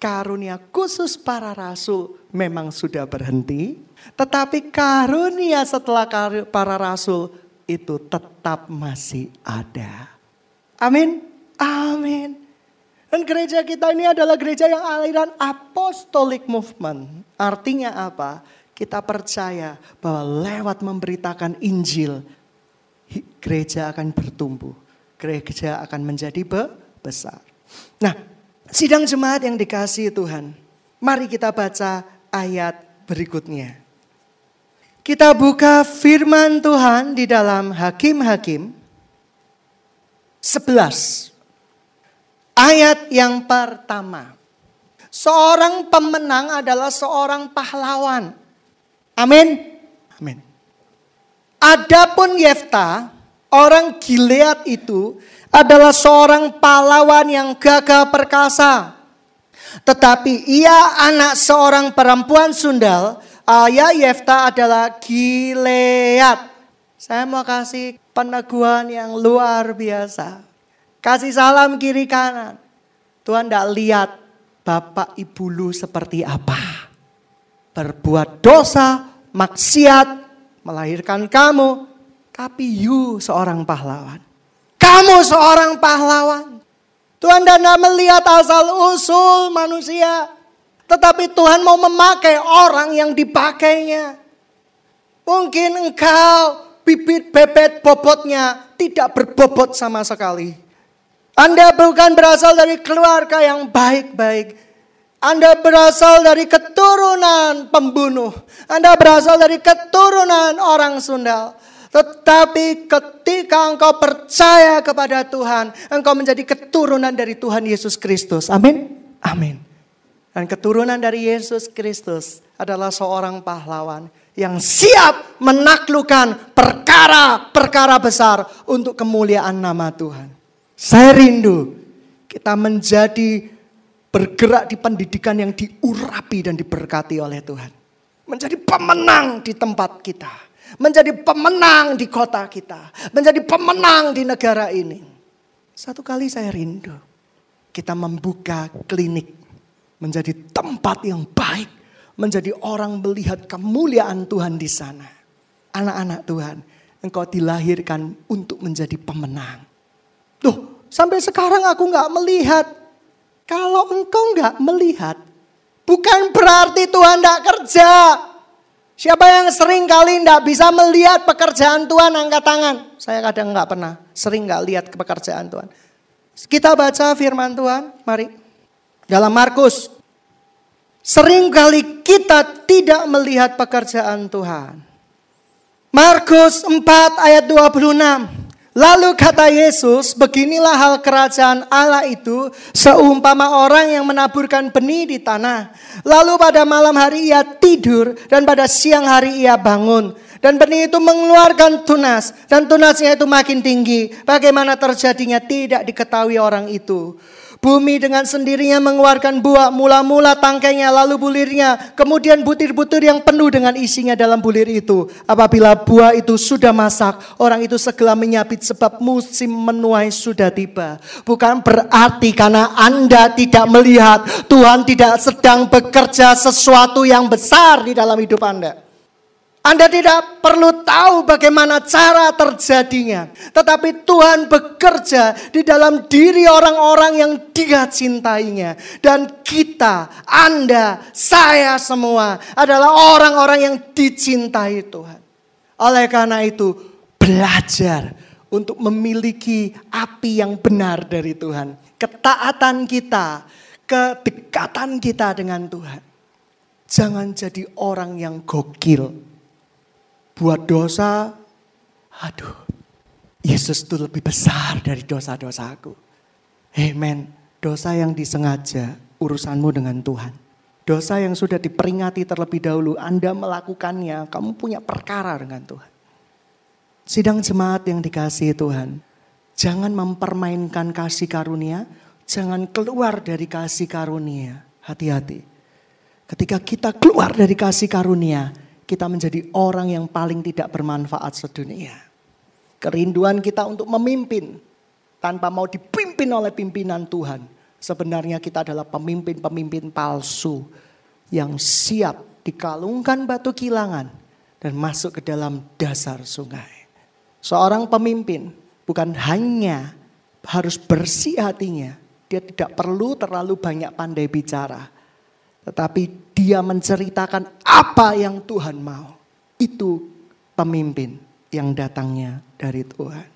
karunia khusus para rasul memang sudah berhenti, tetapi karunia setelah para rasul itu tetap masih ada. Amin. Amin. Dan gereja kita ini adalah gereja yang aliran apostolic movement. Artinya apa? Kita percaya bahwa lewat memberitakan Injil, gereja akan bertumbuh. Gereja akan menjadi besar. Nah, Sidang jemaat yang dikasih Tuhan, mari kita baca ayat berikutnya. Kita buka firman Tuhan di dalam Hakim-Hakim 11. Ayat yang pertama. Seorang pemenang adalah seorang pahlawan. Amin. Amin. Adapun Yefta, orang Gilead itu adalah seorang pahlawan yang gagah perkasa. Tetapi ia anak seorang perempuan sundal, ayah Yefta adalah Gilead. Saya mau kasih peneguhan yang luar biasa. Kasih salam kiri kanan. Tuhan tidak lihat bapak ibu lu seperti apa. Berbuat dosa, maksiat, melahirkan kamu. Tapi you seorang pahlawan. Kamu seorang pahlawan. Tuhan tidak melihat asal usul manusia. Tetapi Tuhan mau memakai orang yang dipakainya. Mungkin engkau bibit bebet bobotnya tidak berbobot sama sekali. Anda bukan berasal dari keluarga yang baik-baik. Anda berasal dari keturunan pembunuh. Anda berasal dari keturunan orang Sundal. Tetapi ketika engkau percaya kepada Tuhan, engkau menjadi keturunan dari Tuhan Yesus Kristus. Amin. Amin. Dan keturunan dari Yesus Kristus adalah seorang pahlawan yang siap menaklukkan perkara-perkara besar untuk kemuliaan nama Tuhan. Saya rindu kita menjadi bergerak di pendidikan yang diurapi dan diberkati oleh Tuhan. Menjadi pemenang di tempat kita menjadi pemenang di kota kita, menjadi pemenang di negara ini. Satu kali saya rindu, kita membuka klinik menjadi tempat yang baik, menjadi orang melihat kemuliaan Tuhan di sana. Anak-anak Tuhan, engkau dilahirkan untuk menjadi pemenang. Tuh sampai sekarang aku nggak melihat. Kalau engkau nggak melihat, bukan berarti Tuhan nggak kerja. Siapa yang sering kali tidak bisa melihat pekerjaan Tuhan angkat tangan. Saya kadang nggak pernah, sering nggak lihat pekerjaan Tuhan. Kita baca firman Tuhan, mari. Dalam Markus. Sering kali kita tidak melihat pekerjaan Tuhan. Markus 4 ayat 26. Lalu kata Yesus, beginilah hal kerajaan Allah itu seumpama orang yang menaburkan benih di tanah. Lalu pada malam hari ia tidur dan pada siang hari ia bangun. Dan benih itu mengeluarkan tunas dan tunasnya itu makin tinggi. Bagaimana terjadinya tidak diketahui orang itu. Bumi dengan sendirinya mengeluarkan buah, mula-mula tangkainya, lalu bulirnya, kemudian butir-butir yang penuh dengan isinya dalam bulir itu. Apabila buah itu sudah masak, orang itu segera menyapit sebab musim menuai sudah tiba. Bukan berarti karena Anda tidak melihat, Tuhan tidak sedang bekerja sesuatu yang besar di dalam hidup Anda. Anda tidak perlu tahu bagaimana cara terjadinya, tetapi Tuhan bekerja di dalam diri orang-orang yang Dia cintainya, dan kita, Anda, saya semua adalah orang-orang yang dicintai Tuhan. Oleh karena itu, belajar untuk memiliki api yang benar dari Tuhan, ketaatan kita, kedekatan kita dengan Tuhan. Jangan jadi orang yang gokil buat dosa, aduh, Yesus itu lebih besar dari dosa-dosaku. Amen. Dosa yang disengaja urusanmu dengan Tuhan. Dosa yang sudah diperingati terlebih dahulu, Anda melakukannya, kamu punya perkara dengan Tuhan. Sidang jemaat yang dikasihi Tuhan, jangan mempermainkan kasih karunia, jangan keluar dari kasih karunia. Hati-hati. Ketika kita keluar dari kasih karunia, kita menjadi orang yang paling tidak bermanfaat sedunia. Kerinduan kita untuk memimpin tanpa mau dipimpin oleh pimpinan Tuhan. Sebenarnya kita adalah pemimpin-pemimpin palsu yang siap dikalungkan batu kilangan dan masuk ke dalam dasar sungai. Seorang pemimpin bukan hanya harus bersih hatinya, dia tidak perlu terlalu banyak pandai bicara tetapi dia menceritakan apa yang Tuhan mau. Itu pemimpin yang datangnya dari Tuhan.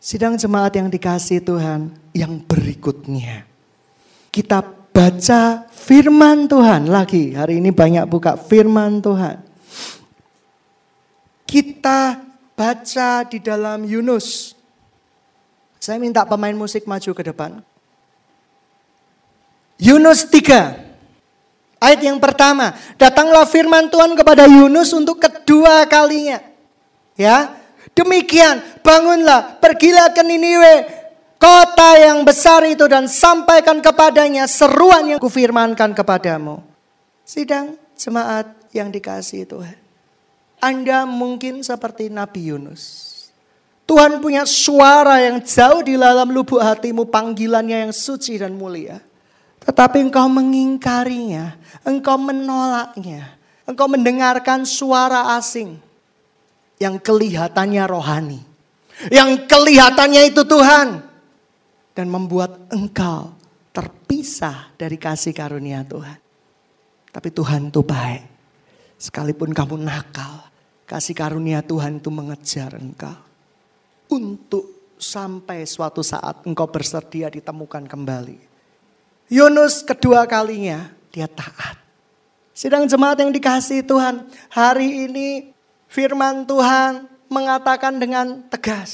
Sidang jemaat yang dikasih Tuhan yang berikutnya. Kita baca firman Tuhan lagi. Hari ini banyak buka firman Tuhan. Kita baca di dalam Yunus. Saya minta pemain musik maju ke depan. Yunus 3 Ayat yang pertama, datanglah firman Tuhan kepada Yunus untuk kedua kalinya. Ya, demikian bangunlah, pergilah ke Niniwe, kota yang besar itu dan sampaikan kepadanya seruan yang kufirmankan kepadamu. Sidang jemaat yang dikasihi Tuhan. Anda mungkin seperti Nabi Yunus. Tuhan punya suara yang jauh di dalam lubuk hatimu, panggilannya yang suci dan mulia. Tetapi engkau mengingkarinya, engkau menolaknya, engkau mendengarkan suara asing yang kelihatannya rohani, yang kelihatannya itu Tuhan, dan membuat engkau terpisah dari kasih karunia Tuhan. Tapi Tuhan itu baik, sekalipun kamu nakal, kasih karunia Tuhan itu mengejar engkau untuk sampai suatu saat engkau bersedia ditemukan kembali Yunus kedua kalinya dia taat. Sidang jemaat yang dikasih Tuhan, hari ini firman Tuhan mengatakan dengan tegas.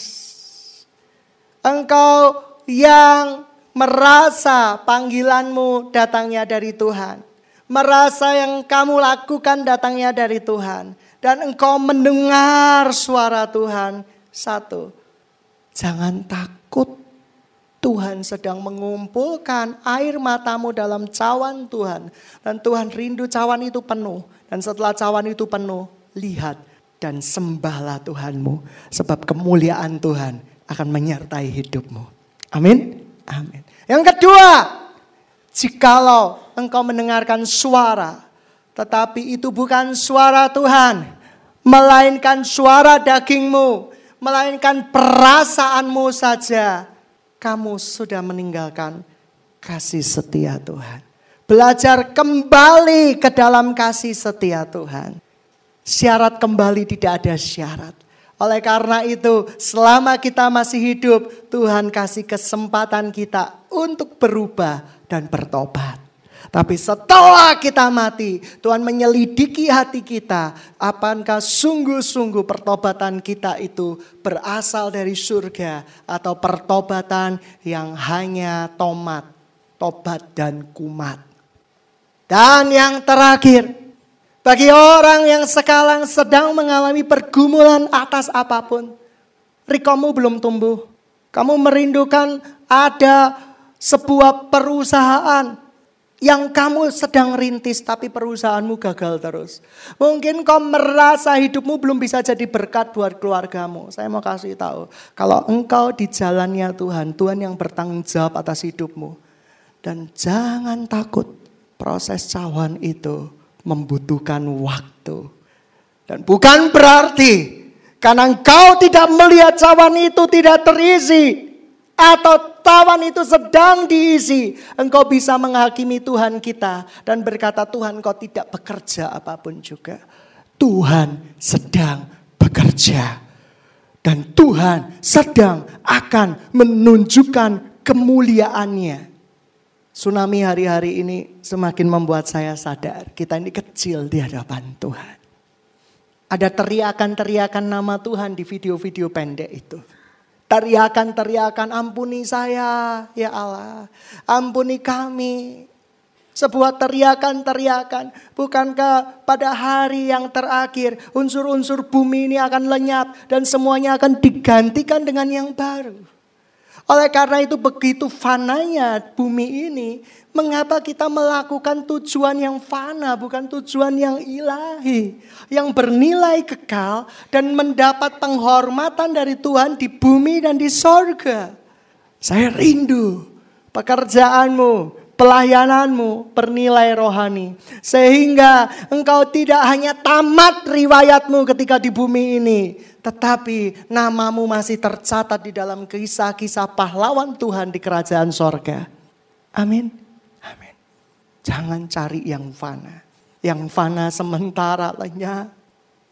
Engkau yang merasa panggilanmu datangnya dari Tuhan. Merasa yang kamu lakukan datangnya dari Tuhan. Dan engkau mendengar suara Tuhan. Satu, jangan takut Tuhan sedang mengumpulkan air matamu dalam cawan Tuhan. Dan Tuhan rindu cawan itu penuh. Dan setelah cawan itu penuh, lihat dan sembahlah Tuhanmu. Sebab kemuliaan Tuhan akan menyertai hidupmu. Amin. Amin. Yang kedua, jikalau engkau mendengarkan suara, tetapi itu bukan suara Tuhan, melainkan suara dagingmu, melainkan perasaanmu saja kamu sudah meninggalkan kasih setia Tuhan. Belajar kembali ke dalam kasih setia Tuhan. Syarat kembali tidak ada syarat. Oleh karena itu, selama kita masih hidup, Tuhan kasih kesempatan kita untuk berubah dan bertobat. Tapi setelah kita mati, Tuhan menyelidiki hati kita. Apakah sungguh-sungguh pertobatan kita itu berasal dari surga atau pertobatan yang hanya tomat, tobat dan kumat. Dan yang terakhir, bagi orang yang sekarang sedang mengalami pergumulan atas apapun, rikomu belum tumbuh. Kamu merindukan ada sebuah perusahaan yang kamu sedang rintis tapi perusahaanmu gagal terus. Mungkin kau merasa hidupmu belum bisa jadi berkat buat keluargamu. Saya mau kasih tahu, kalau engkau di jalannya Tuhan, Tuhan yang bertanggung jawab atas hidupmu. Dan jangan takut, proses cawan itu membutuhkan waktu. Dan bukan berarti karena engkau tidak melihat cawan itu tidak terisi, atau tawan itu sedang diisi, engkau bisa menghakimi Tuhan kita dan berkata Tuhan kau tidak bekerja apapun juga. Tuhan sedang bekerja. Dan Tuhan sedang akan menunjukkan kemuliaannya. Tsunami hari-hari ini semakin membuat saya sadar kita ini kecil di hadapan Tuhan. Ada teriakan-teriakan nama Tuhan di video-video pendek itu. Teriakan-teriakan ampuni saya ya Allah. Ampuni kami. Sebuah teriakan-teriakan. Bukankah pada hari yang terakhir unsur-unsur bumi ini akan lenyap. Dan semuanya akan digantikan dengan yang baru. Oleh karena itu begitu fananya bumi ini, mengapa kita melakukan tujuan yang fana bukan tujuan yang ilahi, yang bernilai kekal dan mendapat penghormatan dari Tuhan di bumi dan di sorga. Saya rindu pekerjaanmu, pelayananmu bernilai rohani. Sehingga engkau tidak hanya tamat riwayatmu ketika di bumi ini. Tetapi namamu masih tercatat di dalam kisah-kisah pahlawan Tuhan di kerajaan sorga. Amin. Amin. Jangan cari yang fana. Yang fana sementara lainnya.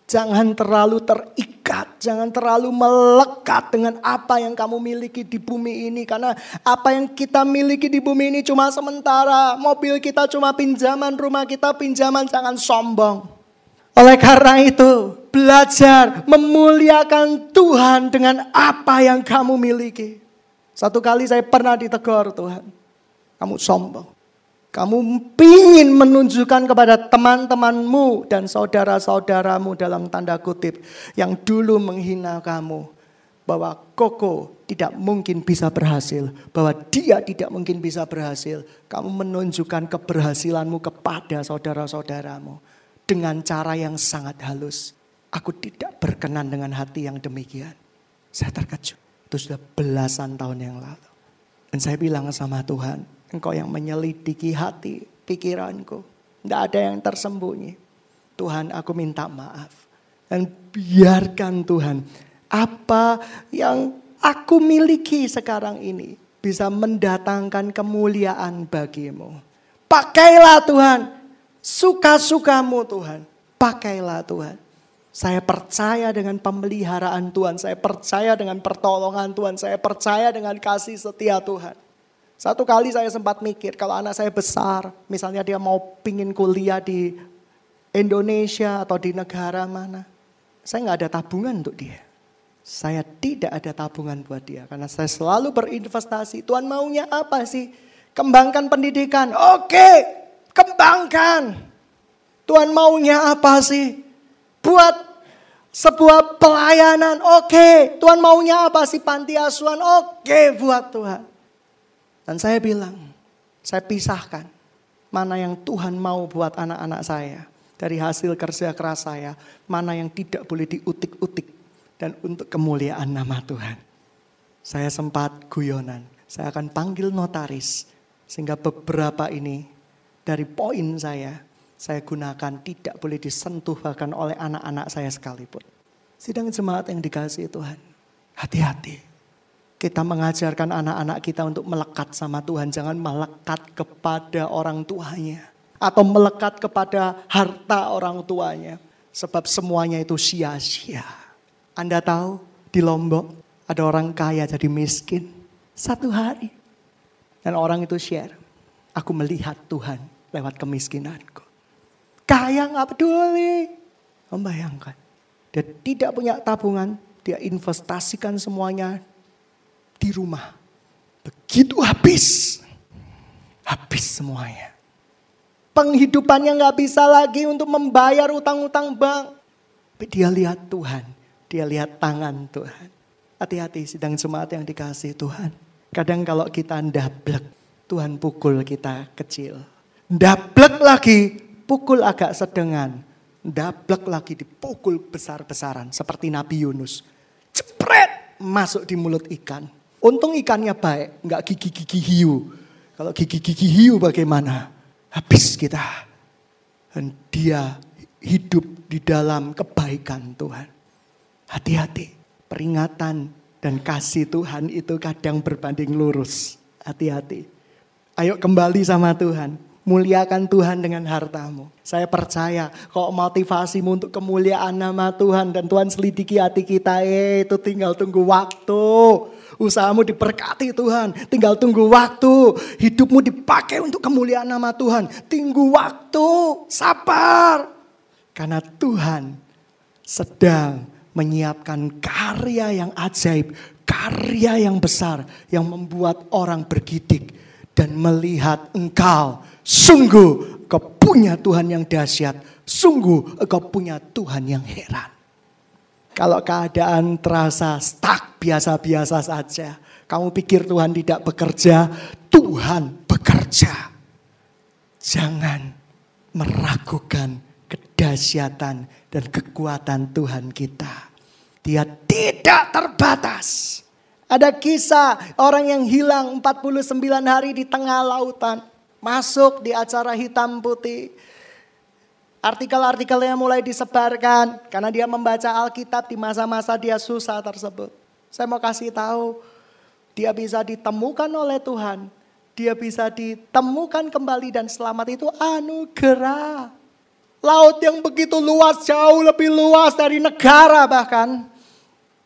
Jangan terlalu terikat, jangan terlalu melekat dengan apa yang kamu miliki di bumi ini. Karena apa yang kita miliki di bumi ini cuma sementara. Mobil kita cuma pinjaman, rumah kita pinjaman, jangan sombong. Oleh karena itu, belajar memuliakan Tuhan dengan apa yang kamu miliki. Satu kali saya pernah ditegur Tuhan. Kamu sombong. Kamu ingin menunjukkan kepada teman-temanmu dan saudara-saudaramu dalam tanda kutip. Yang dulu menghina kamu. Bahwa Koko tidak mungkin bisa berhasil. Bahwa dia tidak mungkin bisa berhasil. Kamu menunjukkan keberhasilanmu kepada saudara-saudaramu. Dengan cara yang sangat halus. Aku tidak berkenan dengan hati yang demikian. Saya terkejut. Itu sudah belasan tahun yang lalu. Dan saya bilang sama Tuhan, engkau yang menyelidiki hati pikiranku. Tidak ada yang tersembunyi. Tuhan aku minta maaf. Dan biarkan Tuhan apa yang aku miliki sekarang ini bisa mendatangkan kemuliaan bagimu. Pakailah Tuhan, suka-sukamu Tuhan, pakailah Tuhan. Saya percaya dengan pemeliharaan Tuhan, saya percaya dengan pertolongan Tuhan, saya percaya dengan kasih setia Tuhan. Satu kali saya sempat mikir kalau anak saya besar, misalnya dia mau pingin kuliah di Indonesia atau di negara mana. Saya nggak ada tabungan untuk dia. Saya tidak ada tabungan buat dia karena saya selalu berinvestasi. Tuhan maunya apa sih? Kembangkan pendidikan. Oke, kembangkan. Tuhan maunya apa sih? buat sebuah pelayanan. Oke, Tuhan maunya apa sih panti asuhan? Oke buat Tuhan. Dan saya bilang, saya pisahkan mana yang Tuhan mau buat anak-anak saya dari hasil kerja keras saya, mana yang tidak boleh diutik-utik dan untuk kemuliaan nama Tuhan. Saya sempat guyonan, saya akan panggil notaris sehingga beberapa ini dari poin saya saya gunakan tidak boleh disentuh bahkan oleh anak-anak saya sekalipun. Sidang jemaat yang dikasih Tuhan, hati-hati. Kita mengajarkan anak-anak kita untuk melekat sama Tuhan, jangan melekat kepada orang tuanya atau melekat kepada harta orang tuanya, sebab semuanya itu sia-sia. Anda tahu, di Lombok ada orang kaya jadi miskin satu hari, dan orang itu share, "Aku melihat Tuhan lewat kemiskinanku." Kaya nggak peduli. Membayangkan. Dia tidak punya tabungan, dia investasikan semuanya di rumah. Begitu habis, habis semuanya. Penghidupannya nggak bisa lagi untuk membayar utang-utang bank. Tapi dia lihat Tuhan, dia lihat tangan Tuhan. Hati-hati sidang semangat yang dikasih Tuhan. Kadang kalau kita ndablek, Tuhan pukul kita kecil. Ndablek lagi, dipukul agak sedengan, dablek lagi dipukul besar-besaran seperti Nabi Yunus. Jepret masuk di mulut ikan. Untung ikannya baik, nggak gigi-gigi hiu. Kalau gigi-gigi hiu bagaimana? Habis kita. Dan dia hidup di dalam kebaikan Tuhan. Hati-hati, peringatan dan kasih Tuhan itu kadang berbanding lurus. Hati-hati. Ayo kembali sama Tuhan. Muliakan Tuhan dengan hartamu. Saya percaya kok motivasimu untuk kemuliaan nama Tuhan dan Tuhan selidiki hati kita. Eh, itu tinggal tunggu waktu. Usahamu diberkati Tuhan, tinggal tunggu waktu. Hidupmu dipakai untuk kemuliaan nama Tuhan. Tunggu waktu, sabar. Karena Tuhan sedang menyiapkan karya yang ajaib, karya yang besar yang membuat orang bergidik dan melihat engkau. Sungguh kau punya Tuhan yang dahsyat. Sungguh kau punya Tuhan yang heran. Kalau keadaan terasa stuck biasa-biasa saja. Kamu pikir Tuhan tidak bekerja, Tuhan bekerja. Jangan meragukan kedahsyatan dan kekuatan Tuhan kita. Dia tidak terbatas. Ada kisah orang yang hilang 49 hari di tengah lautan. Masuk di acara hitam putih. Artikel-artikelnya mulai disebarkan karena dia membaca Alkitab di masa-masa dia susah tersebut. Saya mau kasih tahu, dia bisa ditemukan oleh Tuhan. Dia bisa ditemukan kembali dan selamat itu anugerah. Laut yang begitu luas, jauh lebih luas dari negara bahkan.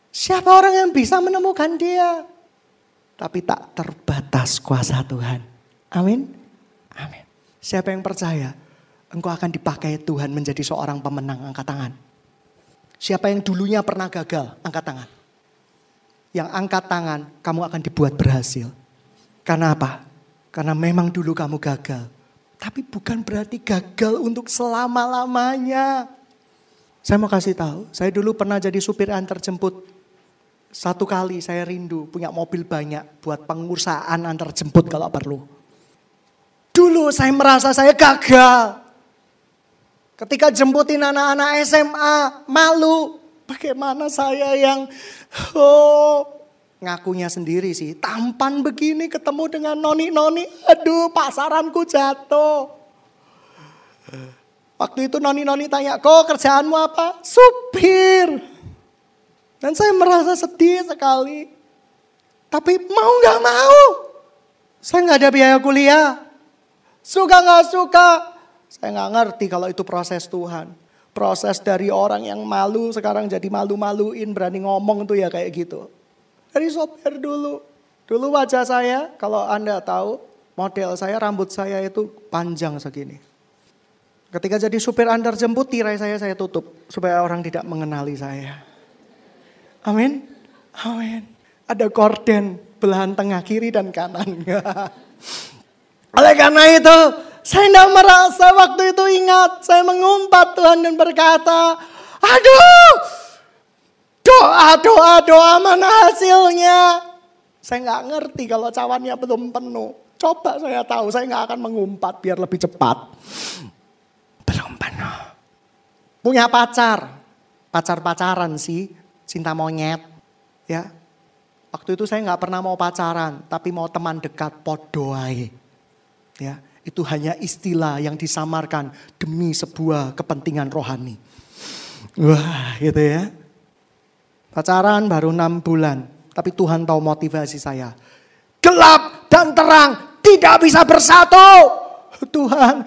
Siapa orang yang bisa menemukan dia? Tapi tak terbatas kuasa Tuhan. Amin. Amin. Siapa yang percaya? Engkau akan dipakai Tuhan menjadi seorang pemenang. Angkat tangan. Siapa yang dulunya pernah gagal? Angkat tangan. Yang angkat tangan, kamu akan dibuat berhasil. Karena apa? Karena memang dulu kamu gagal. Tapi bukan berarti gagal untuk selama-lamanya. Saya mau kasih tahu, saya dulu pernah jadi supir antar jemput satu kali saya rindu punya mobil banyak buat pengurusan antar jemput kalau perlu. Dulu saya merasa saya gagal. Ketika jemputin anak-anak SMA, malu. Bagaimana saya yang oh ngakunya sendiri sih. Tampan begini ketemu dengan noni-noni. Aduh pasaranku jatuh. Waktu itu noni-noni tanya, kok kerjaanmu apa? Supir. Dan saya merasa sedih sekali. Tapi mau nggak mau, saya nggak ada biaya kuliah. Suka nggak suka, saya nggak ngerti kalau itu proses Tuhan. Proses dari orang yang malu sekarang jadi malu-maluin berani ngomong tuh ya kayak gitu. Dari sopir dulu. Dulu wajah saya kalau Anda tahu model saya rambut saya itu panjang segini. Ketika jadi supir antar jemput tirai saya saya tutup supaya orang tidak mengenali saya. Amin. Amin. Ada korden belahan tengah kiri dan kanan. Oleh karena itu, saya tidak merasa waktu itu ingat. Saya mengumpat Tuhan dan berkata, aduh, doa, doa, doa mana hasilnya? Saya nggak ngerti kalau cawannya belum penuh. Coba saya tahu, saya nggak akan mengumpat biar lebih cepat. Belum penuh. Punya pacar, pacar-pacaran sih cinta monyet, ya. Waktu itu saya nggak pernah mau pacaran, tapi mau teman dekat podoai. Ya, itu hanya istilah yang disamarkan demi sebuah kepentingan rohani. Wah, gitu ya. Pacaran baru enam bulan, tapi Tuhan tahu motivasi saya. Gelap dan terang tidak bisa bersatu. Tuhan,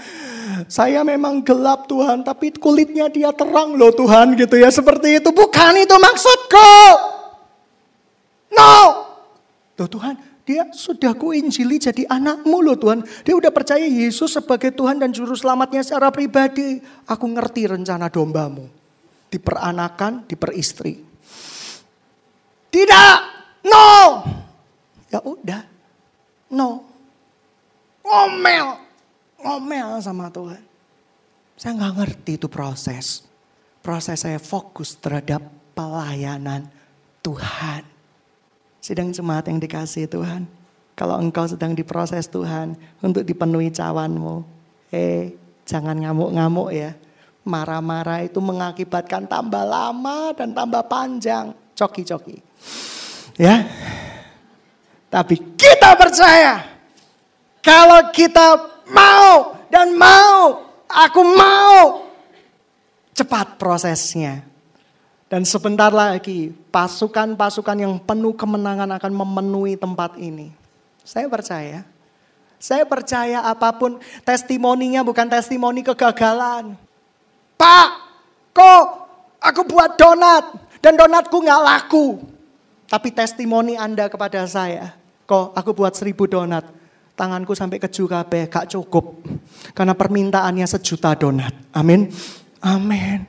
saya memang gelap Tuhan, tapi kulitnya dia terang loh Tuhan gitu ya. Seperti itu, bukan itu maksudku. No. Loh Tuhan, dia sudah kuinjili jadi anakmu loh Tuhan. Dia udah percaya Yesus sebagai Tuhan dan Juru Selamatnya secara pribadi. Aku ngerti rencana dombamu. Diperanakan, diperistri. Tidak. No. Ya udah. No. Ngomel ngomel sama Tuhan. Saya nggak ngerti itu proses. Proses saya fokus terhadap pelayanan Tuhan. Sedang jemaat yang dikasih Tuhan. Kalau engkau sedang diproses Tuhan untuk dipenuhi cawanmu. Eh, jangan ngamuk-ngamuk ya. Marah-marah itu mengakibatkan tambah lama dan tambah panjang. Coki-coki. Ya. Tapi kita percaya kalau kita mau dan mau. Aku mau. Cepat prosesnya. Dan sebentar lagi pasukan-pasukan yang penuh kemenangan akan memenuhi tempat ini. Saya percaya. Saya percaya apapun testimoninya bukan testimoni kegagalan. Pak, kok aku buat donat dan donatku nggak laku. Tapi testimoni Anda kepada saya. Kok aku buat seribu donat tanganku sampai ke kabeh gak cukup. Karena permintaannya sejuta donat. Amin. Amin.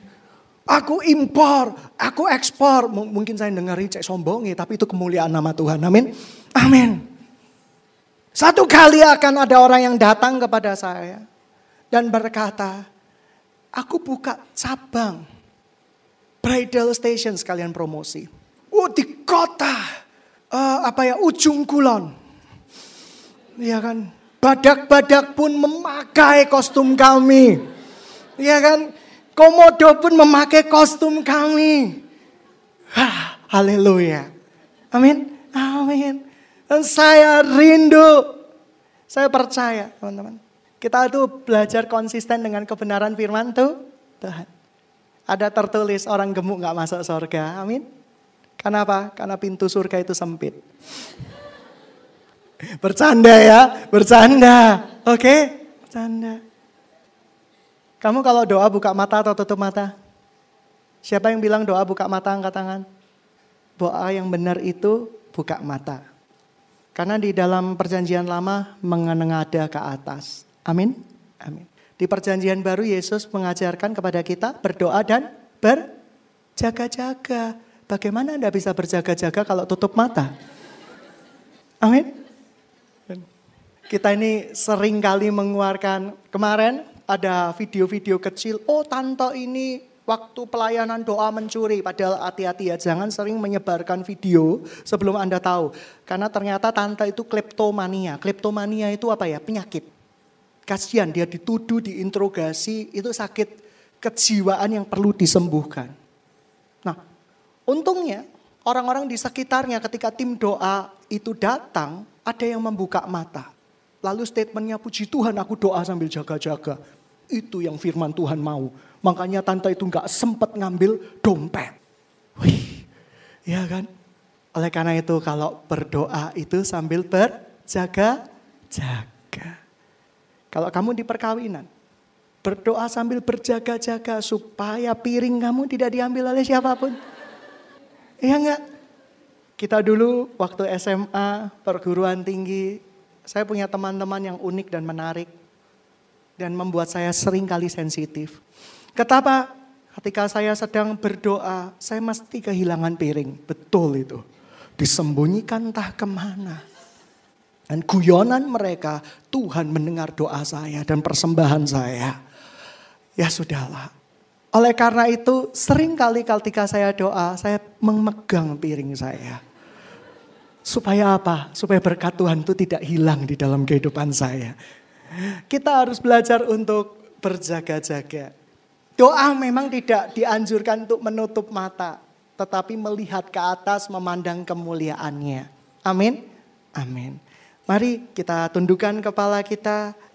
Aku impor, aku ekspor. M mungkin saya dengari cek sombongi, tapi itu kemuliaan nama Tuhan. Amin. Amin. Satu kali akan ada orang yang datang kepada saya dan berkata, aku buka cabang bridal station sekalian promosi. Oh di kota uh, apa ya ujung kulon Iya kan? Badak-badak pun memakai kostum kami. Iya kan? Komodo pun memakai kostum kami. Hah, haleluya. Amin. Amin. Dan saya rindu. Saya percaya, teman-teman. Kita itu belajar konsisten dengan kebenaran firman tuh, Tuhan. Ada tertulis orang gemuk nggak masuk surga. Amin. Kenapa? Karena pintu surga itu sempit. Bercanda ya, bercanda. Oke, okay? bercanda. Kamu kalau doa buka mata atau tutup mata? Siapa yang bilang doa buka mata angkat tangan? Doa yang benar itu buka mata. Karena di dalam perjanjian lama mengenengada ke atas. Amin. Amin. Di perjanjian baru Yesus mengajarkan kepada kita berdoa dan berjaga-jaga. Bagaimana Anda bisa berjaga-jaga kalau tutup mata? Amin. Kita ini sering kali mengeluarkan, kemarin ada video-video kecil, oh tante ini waktu pelayanan doa mencuri. Padahal hati-hati ya, jangan sering menyebarkan video sebelum Anda tahu. Karena ternyata tante itu kleptomania. Kleptomania itu apa ya? Penyakit. Kasihan dia dituduh, diinterogasi, itu sakit kejiwaan yang perlu disembuhkan. Nah, untungnya orang-orang di sekitarnya ketika tim doa itu datang, ada yang membuka mata. Lalu statementnya puji Tuhan aku doa sambil jaga-jaga. Itu yang firman Tuhan mau. Makanya tante itu nggak sempat ngambil dompet. Wih, ya kan? Oleh karena itu kalau berdoa itu sambil berjaga-jaga. Kalau kamu di perkawinan, berdoa sambil berjaga-jaga supaya piring kamu tidak diambil oleh siapapun. Iya enggak? Kita dulu waktu SMA, perguruan tinggi, saya punya teman-teman yang unik dan menarik dan membuat saya sering kali sensitif. Ketapa ketika saya sedang berdoa, saya mesti kehilangan piring. Betul itu. Disembunyikan entah kemana. Dan guyonan mereka, Tuhan mendengar doa saya dan persembahan saya. Ya sudahlah. Oleh karena itu, sering kali ketika saya doa, saya memegang piring saya Supaya apa? Supaya berkat Tuhan itu tidak hilang di dalam kehidupan saya. Kita harus belajar untuk berjaga-jaga. Doa memang tidak dianjurkan untuk menutup mata, tetapi melihat ke atas memandang kemuliaannya. Amin. Amin. Mari kita tundukkan kepala kita,